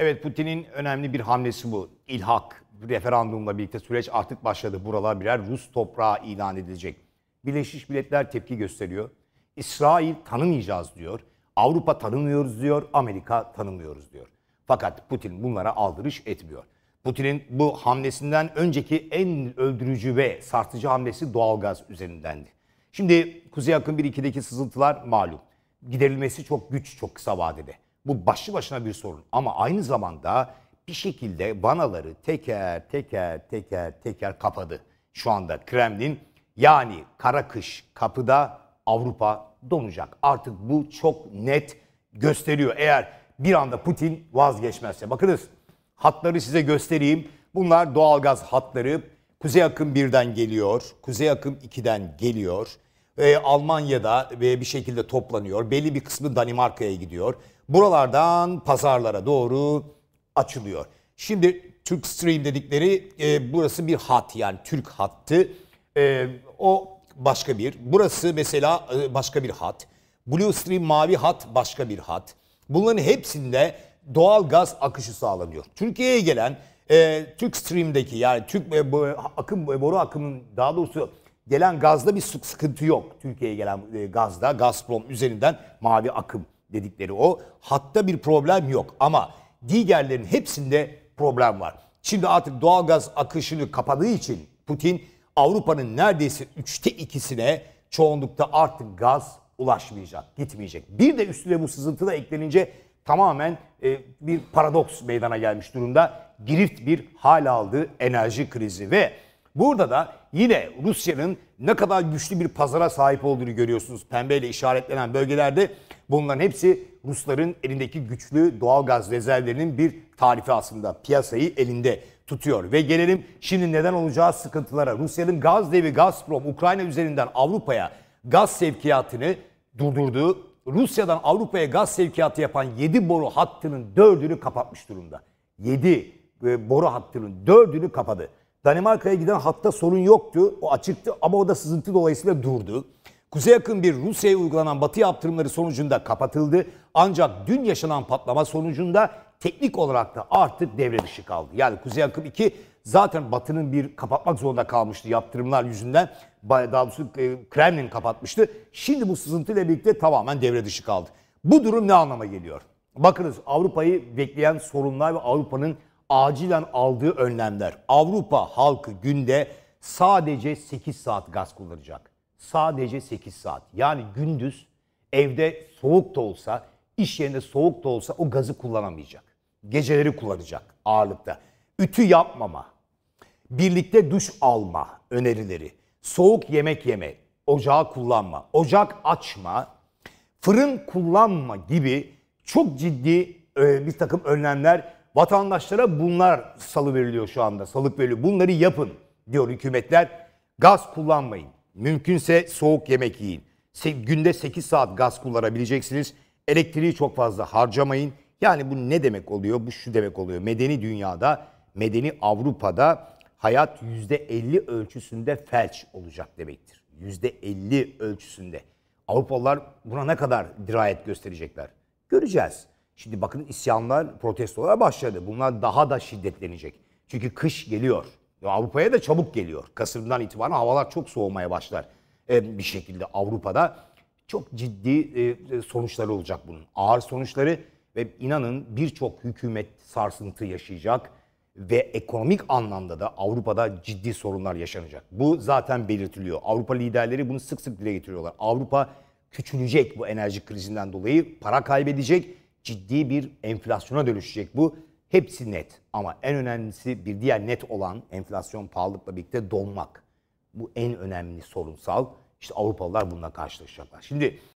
Evet Putin'in önemli bir hamlesi bu. İlhak referandumla birlikte süreç artık başladı. Buralar birer Rus toprağı ilan edilecek. Birleşmiş Milletler tepki gösteriyor. İsrail tanımayacağız diyor. Avrupa tanımıyoruz diyor. Amerika tanımıyoruz diyor. Fakat Putin bunlara aldırış etmiyor. Putin'in bu hamlesinden önceki en öldürücü ve sartıcı hamlesi doğalgaz üzerindendi. Şimdi Kuzey Akım 1-2'deki sızıntılar malum. Giderilmesi çok güç, çok kısa vadede. Bu başlı başına bir sorun. Ama aynı zamanda bir şekilde vanaları teker teker teker teker kapadı. Şu anda Kremlin yani kara kış kapıda Avrupa donacak. Artık bu çok net gösteriyor. Eğer bir anda Putin vazgeçmezse. Bakınız hatları size göstereyim. Bunlar doğalgaz hatları. Kuzey Akım 1'den geliyor. Kuzey Akım 2'den geliyor. Ee, Almanya'da e, bir şekilde toplanıyor. Belli bir kısmı Danimarka'ya gidiyor buralardan pazarlara doğru açılıyor. Şimdi Türk Stream dedikleri e, burası bir hat yani Türk hattı. E, o başka bir. Burası mesela e, başka bir hat. Blue Stream mavi hat başka bir hat. Bunların hepsinde doğal gaz akışı sağlanıyor. Türkiye'ye gelen e, Türk Stream'deki yani Türk e, bu, akım e, boru akımın daha doğrusu gelen gazda bir sıkıntı yok. Türkiye'ye gelen e, gazda Gazprom üzerinden mavi akım dedikleri o. Hatta bir problem yok ama diğerlerin hepsinde problem var. Şimdi artık doğalgaz akışını kapadığı için Putin Avrupa'nın neredeyse üçte ikisine çoğunlukta artık gaz ulaşmayacak, gitmeyecek. Bir de üstüne bu sızıntı da eklenince tamamen e, bir paradoks meydana gelmiş durumda. Girift bir hal aldı enerji krizi ve burada da yine Rusya'nın ne kadar güçlü bir pazara sahip olduğunu görüyorsunuz. Pembeyle işaretlenen bölgelerde Bunların hepsi Rusların elindeki güçlü doğal gaz rezervlerinin bir tarifi aslında. Piyasayı elinde tutuyor. Ve gelelim şimdi neden olacağı sıkıntılara. Rusya'nın gaz devi Gazprom Ukrayna üzerinden Avrupa'ya gaz sevkiyatını durdurdu. Rusya'dan Avrupa'ya gaz sevkiyatı yapan 7 boru hattının 4'ünü kapatmış durumda. 7 e, boru hattının 4'ünü kapadı. Danimarka'ya giden hatta sorun yoktu. O açıktı ama o da sızıntı dolayısıyla durdu. Kuzey yakın bir Rusya'ya uygulanan batı yaptırımları sonucunda kapatıldı. Ancak dün yaşanan patlama sonucunda teknik olarak da artık devre dışı kaldı. Yani Kuzey Akım 2 zaten Batı'nın bir kapatmak zorunda kalmıştı yaptırımlar yüzünden. Daha doğrusu e, Kremlin kapatmıştı. Şimdi bu sızıntıyla birlikte tamamen devre dışı kaldı. Bu durum ne anlama geliyor? Bakınız Avrupa'yı bekleyen sorunlar ve Avrupa'nın acilen aldığı önlemler. Avrupa halkı günde sadece 8 saat gaz kullanacak. Sadece 8 saat. Yani gündüz evde soğuk da olsa, iş yerinde soğuk da olsa o gazı kullanamayacak. Geceleri kullanacak ağırlıkta. Ütü yapmama, birlikte duş alma önerileri, soğuk yemek yeme, ocağı kullanma, ocak açma, fırın kullanma gibi çok ciddi e, bir takım önlemler vatandaşlara bunlar salı veriliyor şu anda. Salık veriliyor. Bunları yapın diyor hükümetler. Gaz kullanmayın. Mümkünse soğuk yemek yiyin. günde 8 saat gaz kullanabileceksiniz. Elektriği çok fazla harcamayın. Yani bu ne demek oluyor? Bu şu demek oluyor. Medeni dünyada, medeni Avrupa'da hayat %50 ölçüsünde felç olacak demektir. %50 ölçüsünde. Avrupalılar buna ne kadar dirayet gösterecekler? Göreceğiz. Şimdi bakın isyanlar, protestolar başladı. Bunlar daha da şiddetlenecek. Çünkü kış geliyor. Avrupa'ya da çabuk geliyor. Kasım'dan itibaren havalar çok soğumaya başlar e, bir şekilde Avrupa'da. Çok ciddi e, e, sonuçları olacak bunun. Ağır sonuçları ve inanın birçok hükümet sarsıntı yaşayacak ve ekonomik anlamda da Avrupa'da ciddi sorunlar yaşanacak. Bu zaten belirtiliyor. Avrupa liderleri bunu sık sık dile getiriyorlar. Avrupa küçülecek bu enerji krizinden dolayı, para kaybedecek, ciddi bir enflasyona dönüşecek bu Hepsi net ama en önemlisi bir diğer net olan enflasyon pahalılıkla birlikte donmak. Bu en önemli sorunsal. İşte Avrupalılar bununla karşılaşacaklar. Şimdi